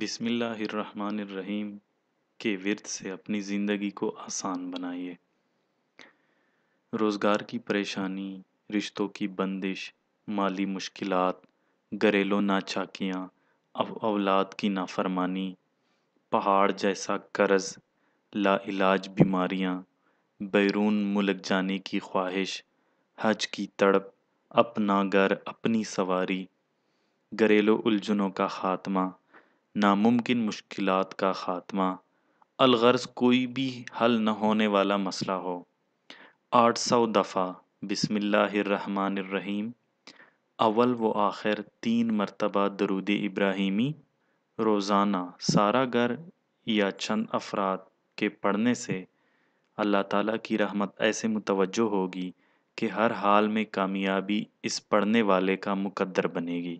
बिसमीम के विरत से अपनी ज़िंदगी को आसान बनाइए रोज़गार की परेशानी रिश्तों की बंदिश माली मुश्किल घरेलू नाचाकियाँ अब अवलाद की नाफरमानी पहाड़ जैसा कर्ज़ लाइलाज बीमारियाँ बैरून मुलक जाने की ख्वाहिश हज की तड़प अपना घर अपनी सवारी घरेलू उलझनों का ख़ात्मा नामुमकिन मुश्किल का ख़ात्मा अलगर्ज़ कोई भी हल न होने वाला मसला हो आठ सौ दफ़ा बिसमीम अवल व आखिर तीन मरतबा दरूद इब्राहिमी रोज़ाना सारा घर या चंद अफराद के पढ़ने से अल्लाह ताली की रहमत ऐसे मुतवजो होगी कि हर हाल में कामयाबी इस पढ़ने वाले का मुकदर बनेगी